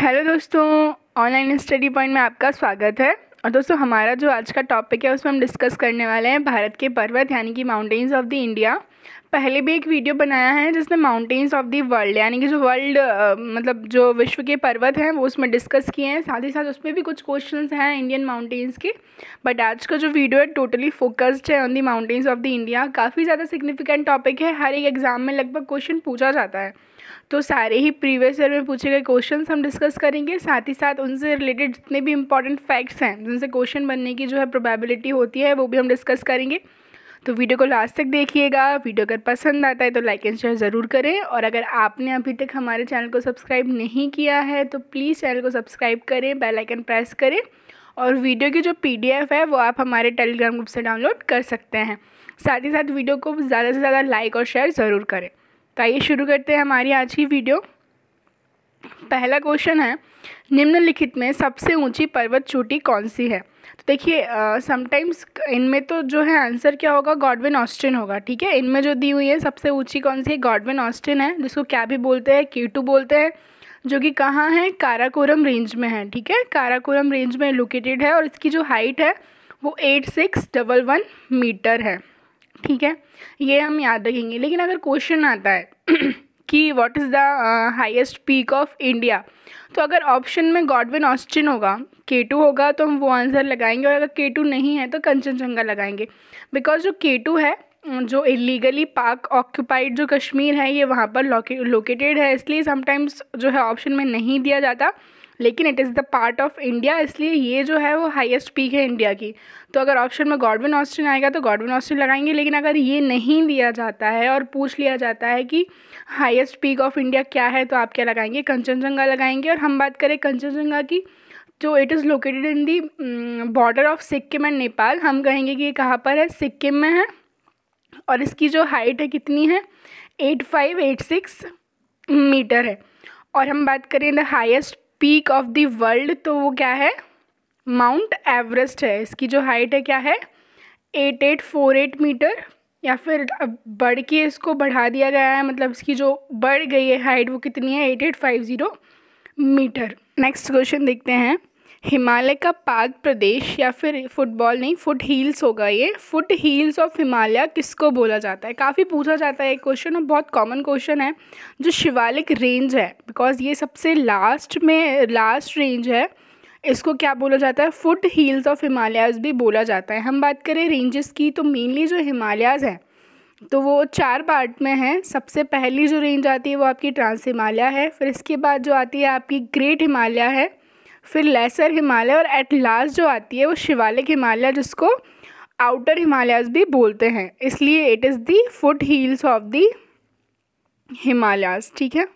hello दोस्तों online study point में आपका स्वागत है और दोस्तों हमारा जो आज का टॉपिक है उसमें हम डिस्कस करने वाले हैं भारत के पर्वत यानी कि माउंटेन्स ऑफ द इंडिया पहले भी एक वीडियो बनाया है जिसने माउंटेन्स ऑफ द वर्ल्ड यानी कि जो वर्ल्ड मतलब जो विश्व के पर्वत हैं वो उसमें डिस्कस किए हैं साथ ही साथ उसमें भी कुछ क्वेश्चन हैं इंडियन माउंटेन्स के बट आज का जो वीडियो है टोटली फोकस्ड है on the mountains of the India काफ़ी ज़्यादा सिग्निफिकेंट टॉपिक है हर एक एग्ज़ाम में लगभग क्वेश्चन पूछा जाता है तो सारे ही प्रीवियस ईयर में पूछे गए क्वेश्चन हम डिस्कस करेंगे साथ ही साथ उनसे रिलेटेड जितने भी इंपॉर्टेंट फैक्ट्स हैं जिनसे क्वेश्चन बनने की जो है प्रोबेबिलिटी होती है वो भी हम डिस्कस करेंगे तो वीडियो को लास्ट तक देखिएगा वीडियो अगर पसंद आता है तो लाइक एंड शेयर ज़रूर करें और अगर आपने अभी तक हमारे चैनल को सब्सक्राइब नहीं किया है तो प्लीज़ चैनल को सब्सक्राइब करें बेल आइकन प्रेस करें और वीडियो की जो पीडीएफ है वो आप हमारे टेलीग्राम ग्रुप से डाउनलोड कर सकते हैं साथ ही साथ वीडियो को ज़्यादा से ज़्यादा लाइक और शेयर ज़रूर करें तो आइए शुरू करते हैं हमारी आज की वीडियो पहला क्वेश्चन है निम्नलिखित में सबसे ऊंची पर्वत चोटी कौन सी है तो देखिए समटाइम्स इनमें तो जो है आंसर क्या होगा गॉडविन ऑस्टिन होगा ठीक है इनमें जो दी हुई है सबसे ऊंची कौन सी है गॉडविन ऑस्टिन है जिसको क्या भी बोलते हैं के बोलते हैं जो कि कहाँ है काराकोरम रेंज में है ठीक है काराकोरम रेंज में लोकेटेड है और इसकी जो हाइट है वो eight six double one metre है ठीक है ये हम याद रखेंगे लेकिन अगर क्वेश्चन आता है कि what is the highest peak of India तो अगर ऑप्शन में गॉडविन ऑस्टिन होगा के टू होगा तो हम वो आंसर लगाएंगे और अगर के टू नहीं है तो कंचनजंगा लगाएंगे बिकॉज जो के टू है जो इलीगली पाक ऑक्यूपाइड जो कश्मीर है ये वहाँ पर लोकेटेड है इसलिए समटाइम्स जो है ऑप्शन में नहीं दिया जाता लेकिन it is the part of India इसलिए ये जो है वो हाईएस्ट पीक है इंडिया की तो अगर ऑप्शन में गॉडविन ऑस्टिन आएगा तो गॉडविन ऑस्टिन लगाएंगे लेकिन अगर ये नहीं दिया जाता है और पूछ लिया जाता है कि हाईएस्ट पीक ऑफ इंडिया क्या है तो आप क्या लगाएंगे कंचनजंगा लगाएंगे और हम बात करें कंचनजंगा की जो it is located in the border of Sikkim and Nepal हम कहेंगे कि ये कहाँ पर है सिक्किम में है और इसकी जो हाइट है कितनी है eight five eight six metre है और हम बात करें the highest peak of the world तो वो क्या है माउंट एवरेस्ट है इसकी जो हाइट है क्या है eight eight four eight metre या फिर अब बढ़ के इसको बढ़ा दिया गया है मतलब इसकी जो बढ़ गई है हाइट वो कितनी है eight eight five zero metre next question देखते हैं हिमालय का पाद प्रदेश या फिर फुटबॉल नहीं फुट हील्स होगा ये फुट हील्स ऑफ हिमालय किसको बोला जाता है काफ़ी पूछा जाता है एक क्वेश्चन और बहुत कॉमन क्वेश्चन है जो शिवालिक रेंज है बिकॉज ये सबसे लास्ट में लास्ट रेंज है इसको क्या बोला जाता है फुट हील्स ऑफ हिमालयाज भी बोला जाता है हम बात करें रेंजेस की तो मेनली जो हिमालयाज हैं तो वो चार पार्ट में हैं सबसे पहली जो रेंज आती है वो आपकी ट्रांस हिमालय है फिर इसके बाद जो आती है आपकी ग्रेट हिमालय है फिर लेसर हिमालय और एट लास्ट जो आती है वो शिवालिक हिमालय जिसको आउटर हिमालयाज भी बोलते हैं इसलिए it is the foot hills of the Himalayas ठीक है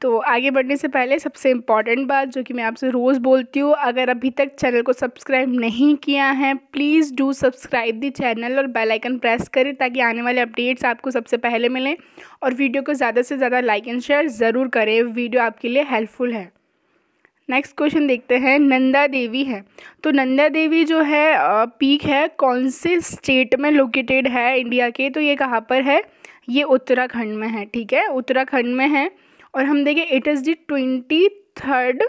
तो आगे बढ़ने से पहले सबसे इम्पॉर्टेंट बात जो कि मैं आपसे रोज़ बोलती हूँ अगर अभी तक चैनल को सब्सक्राइब नहीं किया है please do subscribe the channel और बेल आइकन प्रेस करें ताकि आने वाले अपडेट्स आपको सबसे पहले मिलें और वीडियो को ज़्यादा से ज़्यादा लाइक एंड शेयर ज़रूर करें वीडियो आपके लिए हेल्पफुल है नेक्स्ट क्वेश्चन देखते हैं नंदा देवी है तो नंदा देवी जो है पीक है कौन से स्टेट में लोकेटेड है इंडिया के तो ये कहाँ पर है ये उत्तराखंड में है ठीक है उत्तराखंड में है और हम देखें it is the twenty third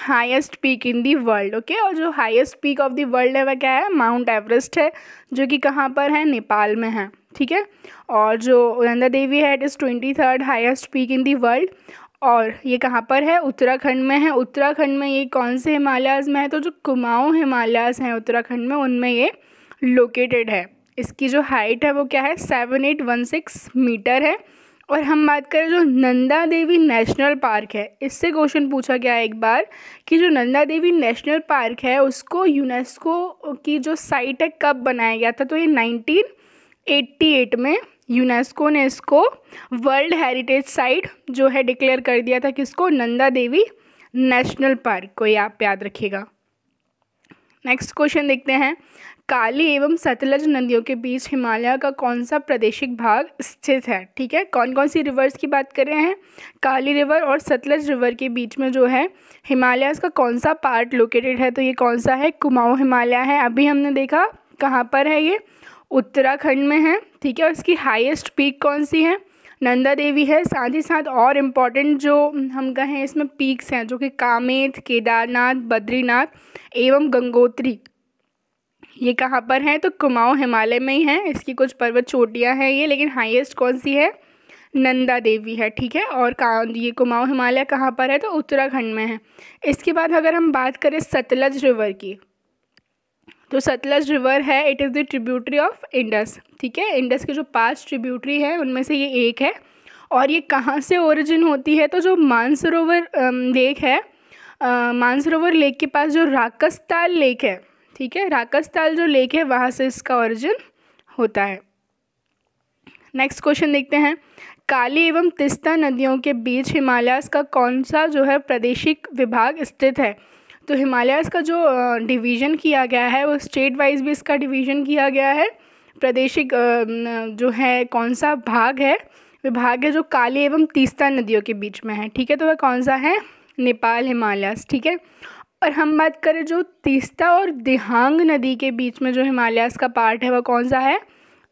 highest peak in the world okay और जो highest peak of the world है वह क्या है माउंट एवरेस्ट है जो कि कहाँ पर है नेपाल में है ठीक है और जो नंदा देवी है it is twenty third highest peak in the world और ये कहाँ पर है उत्तराखंड में है उत्तराखंड में ये कौन से हिमालयाज़ में है तो जो कुमाऊँ हिमालयाज़ हैं उत्तराखंड में उनमें ये लोकेटेड है इसकी जो हाइट है वो क्या है seven eight one six metre है और हम बात करें जो नंदा देवी नेशनल पार्क है इससे क्वेश्चन पूछा गया एक बार कि जो नंदा देवी नेशनल पार्क है उसको यूनेस्को की जो साइट है कब बनाया गया था तो ये नाइनटीन एट्टी एट में यूनेस्को ने इसको वर्ल्ड हेरिटेज साइट जो है डिक्लेयर कर दिया था किसको नंदा देवी नेशनल पार्क को ये आप याद रखिएगा नेक्स्ट क्वेश्चन देखते हैं काली एवं सतलज नदियों के बीच हिमालय का कौन सा प्रादेशिक भाग स्थित है ठीक है कौन कौन सी रिवर्स की बात कर रहे हैं काली रिवर और सतलज रिवर के बीच में जो है हिमालय का कौन सा पार्ट लोकेटेड है तो ये कौन सा है कुमाऊँ हिमालय है अभी हमने देखा कहाँ पर है ये उत्तराखंड में है ठीक है और इसकी हाईएस्ट पीक कौन सी है नंदा देवी है साथ ही साथ और इम्पॉर्टेंट जो हम कहें इसमें पीक्स हैं जो कि कामेत केदारनाथ बद्रीनाथ एवं गंगोत्री ये कहाँ पर हैं तो कुमाऊँ हिमालय में ही हैं इसकी कुछ पर्वत चोटियाँ हैं ये लेकिन हाईएस्ट कौन सी है नंदा देवी है ठीक है और का ये कुमाऊँ हिमालय कहाँ पर है तो उत्तराखंड में है इसके बाद अगर हम बात करें सतलज रिवर की तो सतलज रिवर है it is the tributary of Indus ठीक है इंडस के जो पांच ट्रिब्यूटरी हैं उनमें से ये एक है और ये कहाँ से ओरिजिन होती है तो जो मानसरोवर लेक है मानसरोवर लेक के पास जो राकस्ताल लेक है ठीक है राकस्ताल जो लेक है वहाँ से इसका ओरिजिन होता है नेक्स्ट क्वेश्चन देखते हैं काली एवं तिस्ता नदियों के बीच हिमालयस का कौन सा जो है प्रादेशिक विभाग स्थित है तो हिमालयाज़ का जो डिवीज़न किया गया है वो स्टेट वाइज भी इसका डिवीज़न किया गया है प्रादेशिक जो है कौन सा भाग है विभाग है जो काली एवं तीस्ता नदियों के बीच में है ठीक है तो वह कौन सा है नेपाल हिमालयास ठीक है और हम बात करें जो तीस्ता और दिहांग नदी के बीच में जो हिमालयास का पार्ट है वह कौन सा है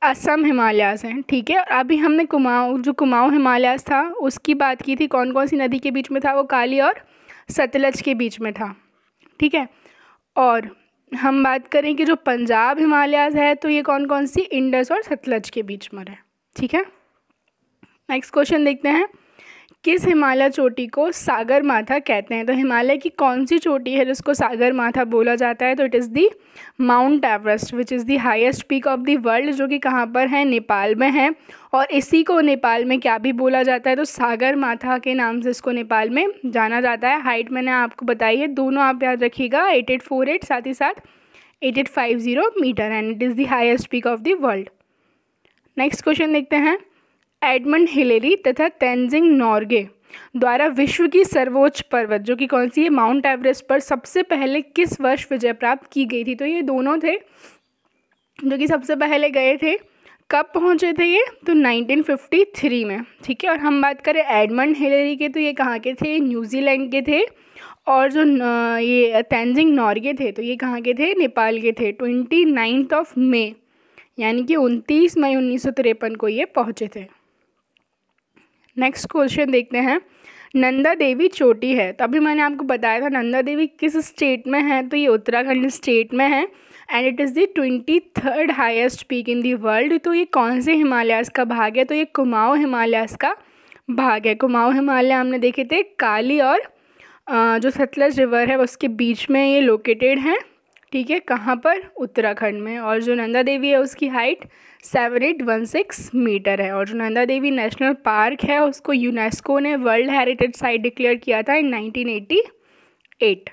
असम हिमालयास है ठीक है और अभी हमने कुमाऊँ जो कुमाऊँ हिमालयास था उसकी बात की थी कौन कौन सी नदी के बीच में था वो काली और सतलज के बीच में था ठीक है और हम बात करें कि जो पंजाब हिमालयाज है तो ये कौन कौन सी इंडस और सतलज के बीच में है ठीक है नेक्स्ट क्वेश्चन देखते हैं किस हिमालय चोटी को सागर माथा कहते हैं तो हिमालय की कौन सी चोटी है जिसको सागर माथा बोला जाता है तो it is the Mount Everest which is the highest peak of the world जो कि कहाँ पर है नेपाल में है और इसी को नेपाल में क्या भी बोला जाता है तो सागर माथा के नाम से इसको नेपाल में जाना जाता है हाइट मैंने आपको बताई है दोनों आप याद रखिएगा एट एट फोर एट साथ ही साथ eight eight five zero metre and it is the highest peak of the world next question देखते हैं एडमंड हिलेरी तथा तेंजिंग नॉर्गे द्वारा विश्व की सर्वोच्च पर्वत जो कि कौन सी है माउंट एवरेस्ट पर सबसे पहले किस वर्ष विजय प्राप्त की गई थी तो ये दोनों थे जो कि सबसे पहले गए थे कब पहुंचे थे ये तो 1953 में ठीक है और हम बात करें एडमंड हिलेरी के तो ये कहाँ के थे न्यूजीलैंड के थे और जो ये तेंजिंग नॉर्गे थे तो ये कहाँ के थे नेपाल के थे ट्वेंटी नाइन्थ ऑफ मे यानी कि उनतीस मई उन्नीस को ये पहुँचे थे नेक्स्ट क्वेश्चन देखते हैं नंदा देवी चोटी है तो अभी मैंने आपको बताया था नंदा देवी किस स्टेट में है तो ये उत्तराखंड स्टेट में है and it is the twenty third highest peak in the world तो ये कौन से हिमालयास का भाग है तो ये कुमाऊँ हिमालयास का भाग है कुमाऊँ हिमालय हमने देखे थे काली और जो सतलज रिवर है उसके बीच में ये लोकेटेड है ठीक है कहाँ पर उत्तराखंड में और जो नंदा देवी है उसकी height seven eight one six metre है और जो नंदा देवी नेशनल पार्क है उसको यूनेस्को ने वर्ल्ड हेरिटेज साइट डिक्लेयर किया था in nineteen eighty eight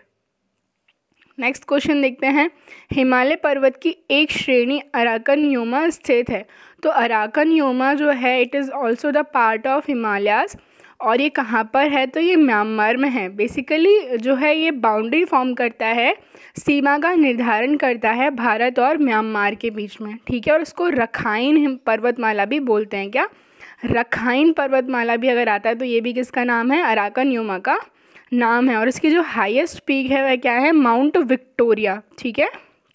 next question देखते हैं हिमालय पर्वत की एक श्रेणी अराकन योमा स्थित है तो अराकन योमा जो है it is also the part of Himalayas और ये कहाँ पर है तो ये म्यांमार में है बेसिकली जो है ये बाउंड्री फॉर्म करता है सीमा का निर्धारण करता है भारत और म्यांमार के बीच में ठीक है और इसको रखाइन पर्वतमाला भी बोलते हैं क्या रखाइन पर्वतमाला भी अगर आता है तो ये भी किसका नाम है अराकन यूमा का नाम है और इसकी जो हाईएस्ट पीक है वह क्या है माउंट विक्टोरिया ठीक है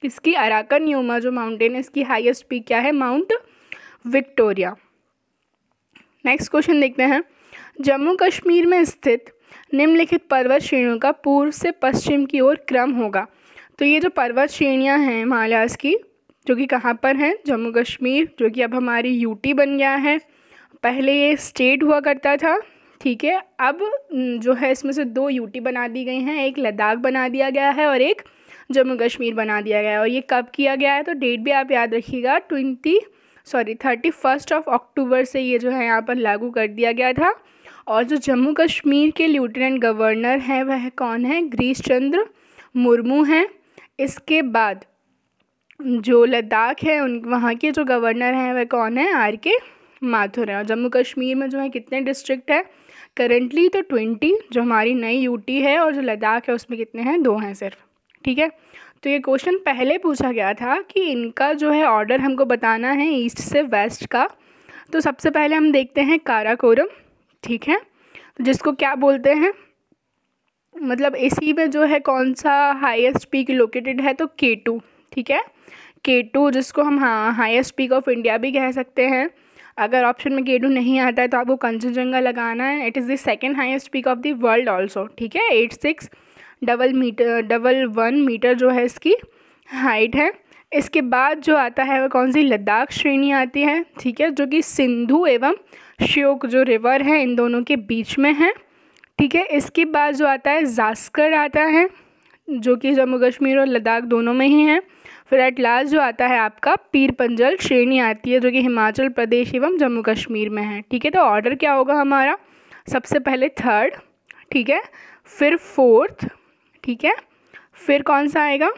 इसकी अराकन यूमा जो माउंटेन है इसकी हाइस्ट पीक क्या है माउंट विक्टोरिया नेक्स्ट क्वेश्चन देखते हैं जम्मू कश्मीर में स्थित निम्नलिखित पर्वत श्रेणियों का पूर्व से पश्चिम की ओर क्रम होगा तो ये जो पर्वत श्रेणियाँ हैं हिमालयास की जो कि कहाँ पर हैं जम्मू कश्मीर जो कि अब हमारी यूटी बन गया है पहले ये स्टेट हुआ करता था ठीक है अब जो है इसमें से दो यूटी बना दी गई हैं एक लद्दाख बना दिया गया है और एक जम्मू कश्मीर बना दिया गया है और ये कब किया गया है तो डेट भी आप याद रखिएगा twenty sorry thirty first of October से ये जो है यहाँ पर लागू कर दिया गया था और जो जम्मू कश्मीर के लेफ्टिनेंट गवर्नर हैं वह कौन है गिरीश चंद्र मुर्मू हैं इसके बाद जो लद्दाख है उन वहाँ के जो गवर्नर हैं वह कौन है आर के माथुर हैं और जम्मू कश्मीर में जो है कितने डिस्ट्रिक्ट है करेंटली तो ट्वेंटी जो हमारी नई यूटी है और जो लद्दाख है उसमें कितने हैं दो हैं सिर्फ ठीक है तो ये क्वेश्चन पहले पूछा गया था कि इनका जो है ऑर्डर हमको बताना है ईस्ट से वेस्ट का तो सबसे पहले हम देखते हैं काराकोरम ठीक है तो जिसको क्या बोलते हैं मतलब इसी में जो है कौन सा हाईएस्ट पीक लोकेटेड है तो के टू ठीक है के टू जिसको हम हाँ हाइस्ट पीक ऑफ इंडिया भी कह सकते हैं अगर ऑप्शन में के टू नहीं आता है तो आपको कंचनजंगा लगाना है it is the second highest peak of the world also ठीक है eight six double metre double one metre जो है इसकी हाइट है इसके बाद जो आता है वह कौन सी लद्दाख श्रेणी आती है ठीक है जो कि सिंधु एवं श्योक जो रिवर है इन दोनों के बीच में है ठीक है इसके बाद जो आता है जास्कर आता है जो कि जम्मू कश्मीर और लद्दाख दोनों में ही है फिर एट लास्ट जो आता है आपका पीर पंजल श्रेणी आती है जो कि हिमाचल प्रदेश एवं जम्मू कश्मीर में है ठीक है तो ऑर्डर क्या होगा हमारा सबसे पहले थर्ड ठीक है फिर फोर्थ ठीक है फिर कौन सा आएगा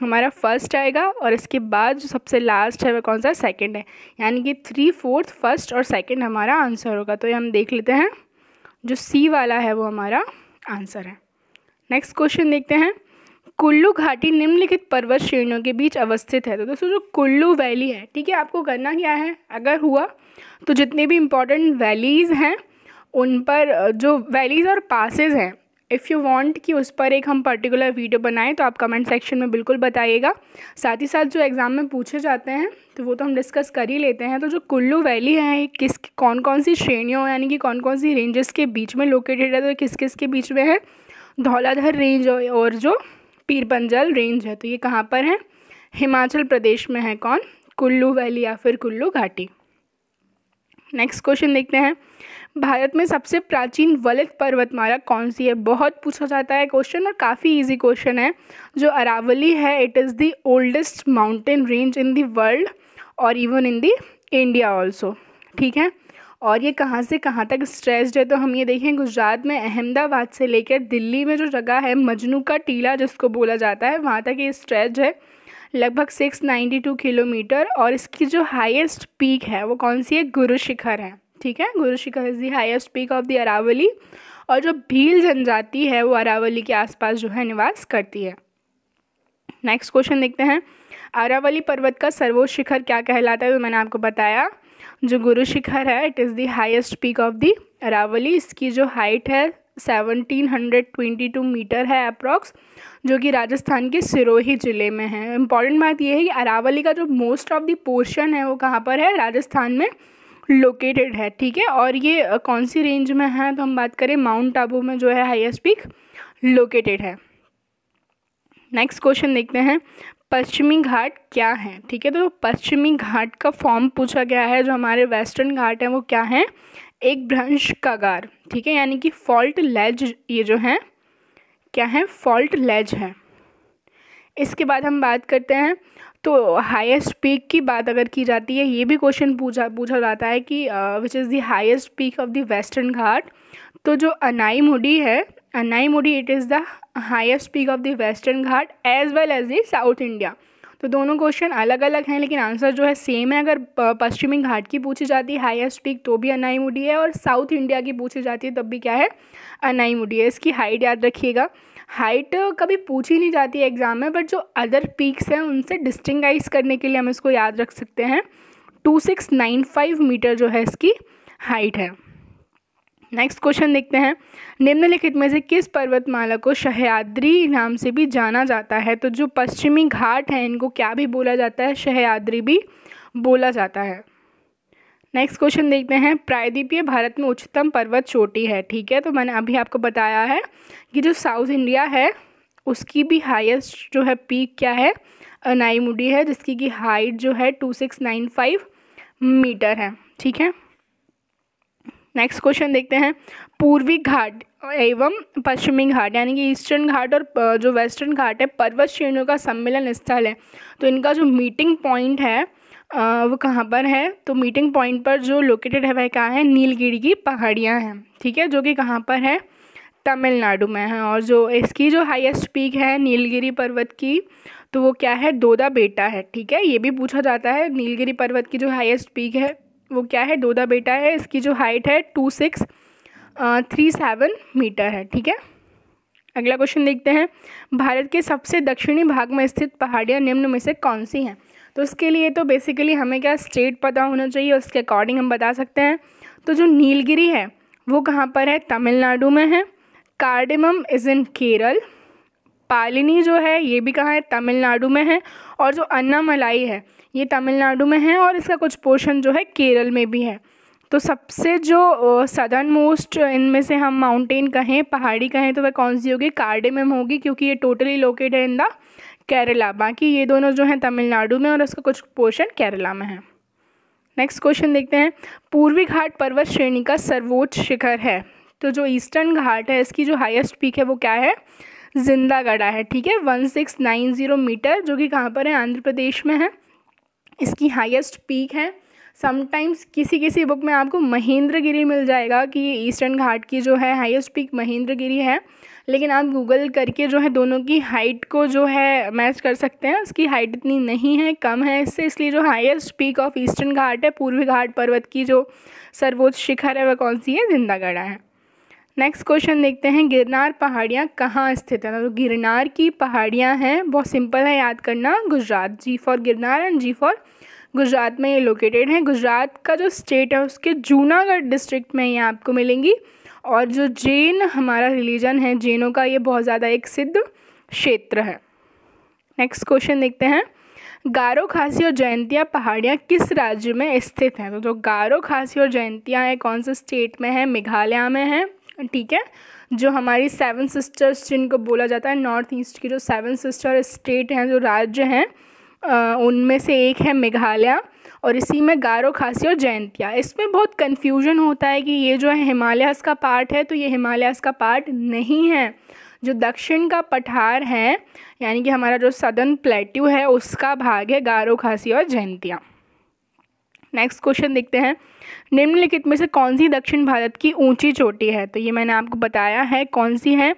हमारा फर्स्ट आएगा और इसके बाद जो सबसे लास्ट है वह कौन सा सेकंड है यानी कि थ्री फोर्थ फर्स्ट और सेकंड हमारा आंसर होगा तो ये हम देख लेते हैं जो सी वाला है वो हमारा आंसर है नेक्स्ट क्वेश्चन देखते हैं कुल्लू घाटी निम्नलिखित पर्वत श्रेणियों के बीच अवस्थित है तो दोस्तों जो कुल्लू वैली है ठीक है आपको करना क्या है अगर हुआ तो जितने भी इम्पोर्टेंट वैलीज़ हैं उन पर जो वैलीज़ और पासेज हैं इफ़ यू वांट कि उस पर एक हम पर्टिकुलर वीडियो बनाएं तो आप कमेंट सेक्शन में बिल्कुल बताइएगा साथ ही साथ जो एग्ज़ाम में पूछे जाते हैं तो वो तो हम डिस्कस कर ही लेते हैं तो जो कुल्लू वैली है किस कौन कौन सी श्रेणियों यानी कि कौन कौन सी रेंजेस के बीच में लोकेटेड है तो किस किस के बीच में है धौलाधर रेंज और जो पीरपंजल रेंज है तो ये कहाँ पर है हिमाचल प्रदेश में है कौन कुल्लू वैली या फिर कुल्लू घाटी नेक्स्ट क्वेश्चन देखते हैं भारत में सबसे प्राचीन वलित पर्वतमाला कौन सी है बहुत पूछा जाता है क्वेश्चन और काफ़ी इजी क्वेश्चन है जो अरावली है it is the oldest mountain range in the world और even in the India also ठीक है और ये कहाँ से कहाँ तक स्ट्रेस्ड है तो हम ये देखें गुजरात में अहमदाबाद से लेकर दिल्ली में जो जगह है मजनू का टीला जिसको बोला जाता है वहाँ तक ये स्ट्रेच है लगभग सिक्स नाइन्टी टू किलोमीटर और इसकी जो हाईएस्ट पीक है वो कौन सी है गुरु शिखर है ठीक है Guru Shikhar is the highest peak of the Aravalli और जो भील जनजाति है वो अरावली के आसपास जो है निवास करती है नेक्स्ट क्वेश्चन देखते हैं अरावली पर्वत का सर्वोच्च शिखर क्या कहलाता है तो मैंने आपको बताया जो गुरु शिखर है it is the highest peak of the Aravalli इसकी जो हाइट है seventeen hundred twenty two metre है अप्रॉक्स जो कि राजस्थान के सिरोही ज़िले में है इम्पॉर्टेंट बात यह है कि अरावली का जो मोस्ट ऑफ द पोर्शन है वो कहाँ पर है राजस्थान में लोकेटेड है ठीक है और ये कौन सी रेंज में है तो हम बात करें माउंट आबू में जो है हाईएस्ट पीक लोकेटेड है नेक्स्ट क्वेश्चन देखते हैं पश्चिमी घाट क्या है ठीक है तो पश्चिमी घाट का फॉर्म पूछा गया है जो हमारे वेस्टर्न घाट हैं वो क्या हैं एक भ्रंश कागार ठीक है यानी कि फॉल्ट लेज ये जो हैं क्या है फॉल्ट लेज है इसके बाद हम बात करते हैं तो हाईएस्ट पीक की बात अगर की जाती है ये भी क्वेश्चन पूछा पूछा जाता है कि which is the highest peak of the western Ghat तो जो अनाई मुडी है Anai Mudi it is the highest peak of the western Ghat as well as the south India तो दोनों क्वेश्चन अलग अलग हैं लेकिन आंसर जो है सेम है अगर पश्चिमी घाट की पूछी जाती है हाइस्ट पीक तो भी अनाईमुडी है और साउथ इंडिया की पूछी जाती है तब भी क्या है अनाईमुडी है इसकी हाइट याद रखिएगा हाइट कभी पूछी नहीं जाती है एग्ज़ाम में बट जो अदर पीक्स हैं उनसे डिस्टिंगाइज करने के लिए हम इसको याद रख सकते हैं two six nine five metre जो है इसकी हाइट है नेक्स्ट क्वेश्चन देखते हैं निम्नलिखित में से किस पर्वतमाला को शहयाद्री नाम से भी जाना जाता है तो जो पश्चिमी घाट है इनको क्या भी बोला जाता है शहयाद्री भी बोला जाता है नेक्स्ट क्वेश्चन देखते हैं प्रायद्वीपीय भारत में उच्चतम पर्वत चोटी है ठीक है तो मैंने अभी आपको बताया है कि जो साउथ इंडिया है उसकी भी हाईएस्ट जो है पीक क्या है अनाईमुडी है जिसकी की हाइट जो है two six nine five metre है ठीक है नेक्स्ट क्वेश्चन देखते हैं पूर्वी घाट एवं पश्चिमी घाट यानी कि ईस्टर्न घाट और जो वेस्टर्न घाट है पर्वत श्रेणियों का सम्मेलन स्थल है तो इनका जो मीटिंग पॉइंट है वो कहाँ पर है तो मीटिंग पॉइंट पर जो लोकेटेड है वह कहाँ है नीलगिरी की पहाड़ियाँ हैं ठीक है जो कि कहाँ पर है तमिलनाडु में है और जो इसकी जो हाईएस्ट पीक है नीलगिरी पर्वत की तो वो क्या है दोदा बेटा है ठीक है ये भी पूछा जाता है नीलगिरी पर्वत की जो हाईएस्ट पीक है वो क्या है डोदा बेटा है इसकी जो हाइट है two six three seven metre है ठीक है अगला क्वेश्चन देखते हैं भारत के सबसे दक्षिणी भाग में स्थित पहाड़ियाँ निम्न में से कौन सी हैं तो इसके लिए तो बेसिकली हमें क्या स्टेट पता होना चाहिए उसके अकॉर्डिंग हम बता सकते हैं तो जो नीलगिरी है वो कहाँ पर है तमिलनाडु में है cardamom is in Kerala Palani जो है ये भी कहाँ है तमिलनाडु में है और जो अन्नामलाई है ये तमिलनाडु में है और इसका कुछ पोर्शन जो है केरल में भी है तो सबसे जो सदर्न मोस्ट इनमें से हम माउंटेन कहें पहाड़ी कहें तो वह कौन सी होगी कार्डेमम होगी क्योंकि ये टोटली लोकेट है इन द केरला बाकी ये दोनों जो हैं तमिलनाडु में और इसका कुछ पोर्शन केरला में है नेक्स्ट क्वेश्चन देखते हैं पूर्वी घाट पर्वत श्रेणी का सर्वोच्च शिखर है तो जो ईस्टर्न घाट है इसकी जो हाईएस्ट पीक है वो क्या है जिंदागढ़ा है ठीक है one six nine zero metre जो कि कहाँ पर है आंध्र प्रदेश में है इसकी हाईएस्ट पीक है समटाइम्स किसी किसी बुक में आपको महेंद्रगिरी मिल जाएगा कि ये ईस्टर्न घाट की जो है हाईएस्ट पीक महेंद्रगिरी है लेकिन आप गूगल करके जो है दोनों की हाइट को जो है मैच कर सकते हैं उसकी हाइट इतनी नहीं है कम है इससे इसलिए जो highest peak of eastern Ghat है पूर्वी घाट पर्वत की जो सर्वोच्च शिखर है वह कौन सी है जिंदागढ़ा है नेक्स्ट क्वेश्चन देखते हैं गिरनार पहाड़ियाँ कहाँ स्थित है तो गिरनार की पहाड़ियाँ हैं बहुत सिंपल है याद करना Gujarat G for Girnar and G for Gujarat में ये लोकेटेड है गुजरात का जो स्टेट है उसके जूनागढ़ डिस्ट्रिक्ट में ये आपको मिलेंगी और जो जैन हमारा रिलीजन है जैनों का ये बहुत ज़्यादा एक सिद्ध क्षेत्र है नेक्स्ट क्वेश्चन देखते हैं गारो खासी और जयंतिया पहाड़ियाँ किस राज्य में स्थित हैं तो जो गारो खासी और जयंतिया है कौन से स्टेट में है मेघालय में है ठीक है जो हमारी सेवन सिस्टर्स जिनको बोला जाता है नॉर्थ ईस्ट की जो सेवन सिस्टर स्टेट हैं जो राज्य हैं उनमें से एक है मेघालय और इसी में गारो खासी और जयंतिया इसमें बहुत कन्फ्यूजन होता है कि ये जो है हिमालयस का पार्ट है तो ये हिमालयस का पार्ट नहीं है जो दक्षिण का पठार है यानी कि हमारा जो सदर्न प्लेट्यू है उसका भाग है गारो खासी और जयंतिया नेक्स्ट क्वेश्चन देखते हैं निम्नलिखित में से कौन सी दक्षिण भारत की ऊंची चोटी है तो ये मैंने आपको बताया है कौन सी है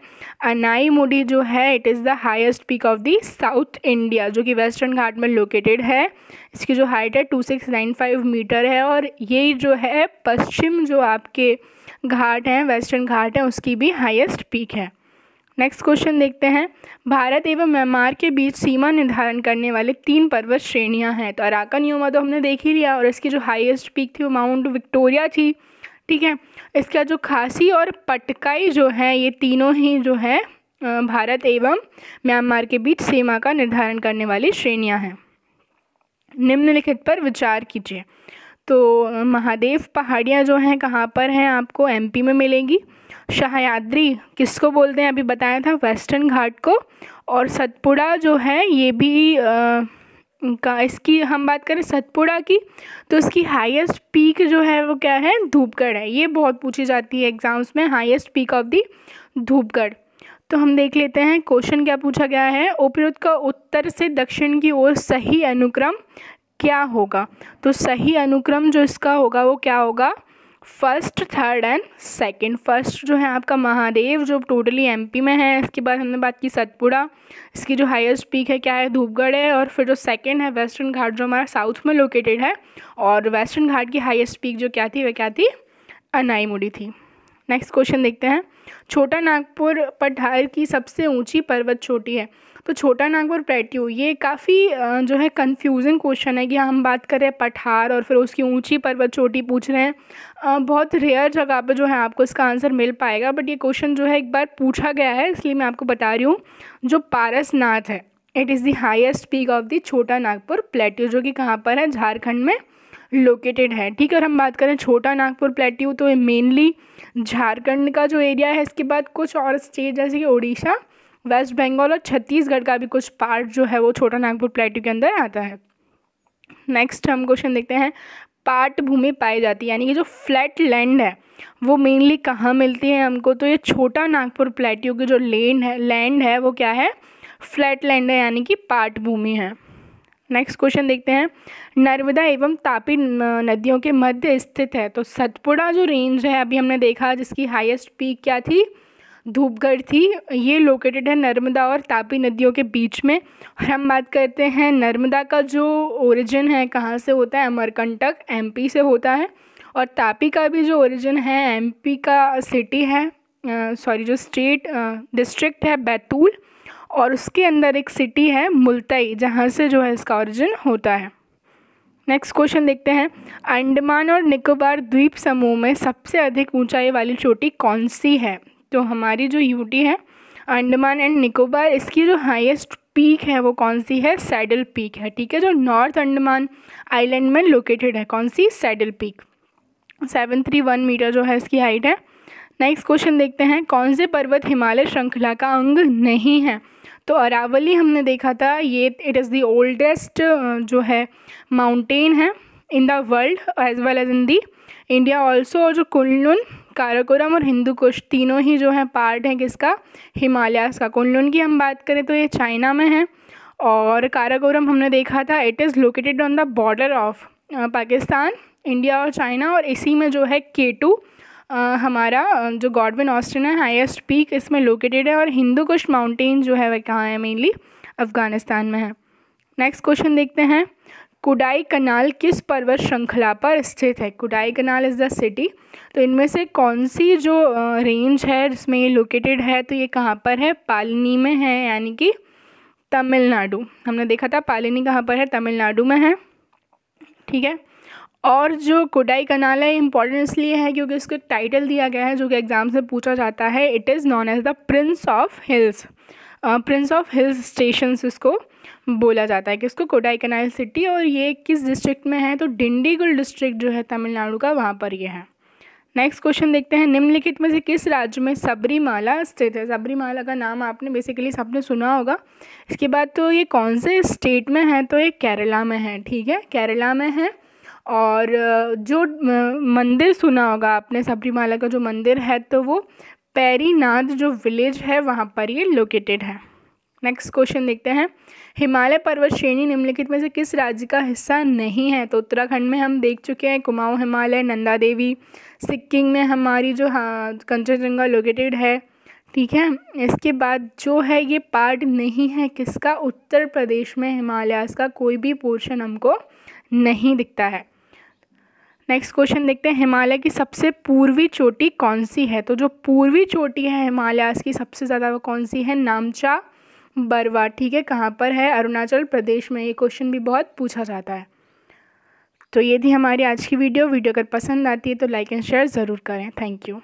अनाई मुडी जो है it is the highest peak of the south India जो कि वेस्टर्न घाट में लोकेटेड है इसकी जो हाइट है two six nine five metre है और ये जो है पश्चिम जो आपके घाट हैं वेस्टर्न घाट है उसकी भी हाइएस्ट पीक है नेक्स्ट क्वेश्चन देखते हैं भारत एवं म्यांमार के बीच सीमा निर्धारण करने वाले तीन पर्वत श्रेणियां हैं तो अराकन योमा तो हमने देख ही लिया और इसकी जो हाईएस्ट पीक थी वो माउंट विक्टोरिया थी ठीक है इसका जो खासी और पटकाई जो है ये तीनों ही जो है भारत एवं म्यांमार के बीच सीमा का निर्धारण करने वाली श्रेणियाँ हैं निम्नलिखित पर विचार कीजिए तो महादेव पहाड़ियाँ जो हैं कहाँ पर हैं आपको एमपी में मिलेंगी शाहयाद्री किसको बोलते हैं अभी बताया था वेस्टर्न घाट को और सतपुड़ा जो है ये भी आ, का इसकी हम बात करें सतपुड़ा की तो इसकी हाईएस्ट पीक जो है वो क्या है धूपगढ़ है ये बहुत पूछी जाती है एग्ज़ाम्स में highest peak of the Dhupgarh तो हम देख लेते हैं क्वेश्चन क्या पूछा गया है उपयुक्त का उत्तर से दक्षिण की ओर सही अनुक्रम क्या होगा तो सही अनुक्रम जो इसका होगा वो क्या होगा first third and second first जो है आपका महादेव जो टोटली एमपी में है इसके बाद हमने बात की सतपुड़ा इसकी जो हाईएस्ट पीक है क्या है धूपगढ़ है और फिर जो सेकंड है वेस्टर्न घाट जो हमारा साउथ में लोकेटेड है और वेस्टर्न घाट की हाईएस्ट पीक जो क्या थी वह क्या थी अनाईमुडी थी नेक्स्ट क्वेश्चन देखते हैं छोटा नागपुर पठार की सबसे ऊँची पर्वत छोटी है तो छोटा नागपुर प्लेट्यू ये काफ़ी जो है कन्फ्यूज़न क्वेश्चन है कि हम बात करें पठार और फिर उसकी ऊँची पर्वत चोटी पूछ रहे हैं बहुत रेयर जगह पर जो है आपको इसका आंसर मिल पाएगा बट ये क्वेश्चन जो है एक बार पूछा गया है इसलिए मैं आपको बता रही हूँ जो पारसनाथ है it is the highest peak of the Chota Nagpur plateau जो कि कहाँ पर है झारखंड में लोकेटेड है ठीक है हम बात करें छोटा नागपुर प्लेट्यू तो मेनली झारखंड का जो एरिया है इसके बाद कुछ और स्टेट जैसे कि उड़ीसा वेस्ट बंगाल और छत्तीसगढ़ का भी कुछ पार्ट जो है वो छोटा नागपुर प्लेटू के अंदर आता है नेक्स्ट हम क्वेश्चन देखते हैं पाट भूमि पाई जाती है यानी कि जो फ्लैट लैंड है वो मेनली कहाँ मिलती है हमको तो ये छोटा नागपुर प्लेट्यू की जो लैंड है लैंड है वो क्या है फ्लैट लैंड है यानी कि पाट भूमि है नेक्स्ट क्वेश्चन देखते हैं नर्मदा एवं तापी नदियों के मध्य स्थित है तो सतपुड़ा जो रेंज है अभी हमने देखा जिसकी हाइएस्ट पीक क्या थी धूपगढ़ थी ये लोकेटेड है नर्मदा और तापी नदियों के बीच में और हम बात करते हैं नर्मदा का जो ओरिजिन है कहाँ से होता है अमरकंटक एमपी से होता है और तापी का भी जो ओरिजिन है एमपी का सिटी है सॉरी जो स्टेट डिस्ट्रिक्ट है बैतूल और उसके अंदर एक सिटी है मुलतई जहाँ से जो है इसका ओरिजिन होता है नेक्स्ट क्वेश्चन देखते हैं अंडमान और निकोबार द्वीप समूह में सबसे अधिक ऊंचाई वाली चोटी कौन सी है तो हमारी जो यूटी है अंडमान एंड निकोबार इसकी जो हाईएस्ट पीक है वो कौन सी है सैडल पीक है ठीक है जो नॉर्थ अंडमान आइलैंड में लोकेटेड है कौन सी Saddle Peak seven three one metre जो है इसकी हाइट है नेक्स्ट क्वेश्चन देखते हैं कौन से पर्वत हिमालय श्रृंखला का अंग नहीं है तो अरावली हमने देखा था ये इट इज़ दी ओल्डेस्ट जो है माउंटेन है in the world as well as in the India also और जो कुल्लुन काराकोरम और हिंदू कुश तीनों ही जो हैं पार्ट हैं किसका हिमालयास का कुनलुन की हम बात करें तो ये चाइना में है और काराकोरम हमने देखा था it is located on the border of Pakistan India और चाइना और इसी में जो है के टू हमारा जो गॉडविन ऑस्टिन है हाईएस्ट पीक इसमें लोकेटेड है और हिंदू कुश माउंटेन जो है वह कहाँ है मेनली अफ़गानिस्तान में है नेक्स्ट क्वेश्चन देखते हैं कुडाई कनाल किस पर्वत श्रृंखला पर स्थित है Kodaikanal is the city तो इनमें से कौन सी जो रेंज है जिसमें ये लोकेटेड है तो ये कहाँ पर है पालनी में है यानी कि तमिलनाडु हमने देखा था पालनी कहाँ पर है तमिलनाडु में है ठीक है और जो कुडाई कनाल है इम्पॉर्टेंट इसलिए है क्योंकि इसको एक टाइटल दिया गया है जो कि एग्ज़ाम से पूछा जाता है it is known as the prince of hills prince of hills stations इसको बोला जाता है कि इसको कोडाइकनाल सिटी और ये किस डिस्ट्रिक्ट में है तो डिंडीगुल डिस्ट्रिक्ट जो है तमिलनाडु का वहाँ पर ये है नेक्स्ट क्वेश्चन देखते हैं निम्नलिखित में से किस राज्य में सबरीमाला स्थित है सबरीमाला का नाम आपने बेसिकली सबने सुना होगा इसके बाद तो ये कौन से स्टेट में है तो ये केरला में है ठीक है केरला में है और जो मंदिर सुना होगा आपने सबरीमाला का जो मंदिर है तो वो पैरीनाथ जो विलेज है वहाँ पर ये लोकेटेड है नेक्स्ट क्वेश्चन देखते हैं हिमालय पर्वत श्रेणी निम्नलिखित में से किस राज्य का हिस्सा नहीं है तो उत्तराखंड में हम देख चुके हैं कुमाऊं हिमालय नंदा देवी सिक्किम में हमारी जो हाँ कंचनजंगा लोकेटेड है ठीक है इसके बाद जो है ये पार्ट नहीं है किसका उत्तर प्रदेश में हिमालयास का कोई भी पोर्शन हमको नहीं दिखता है नेक्स्ट क्वेश्चन देखते हैं हिमालय की सबसे पूर्वी चोटी कौन सी है तो जो पूर्वी चोटी है हिमालयास की सबसे ज़्यादा वो कौन सी है नामचा बरवा ठीक है कहाँ पर है अरुणाचल प्रदेश में ये क्वेश्चन भी बहुत पूछा जाता है तो ये थी हमारी आज की वीडियो वीडियो अगर पसंद आती है तो लाइक एंड शेयर ज़रूर करें थैंक यू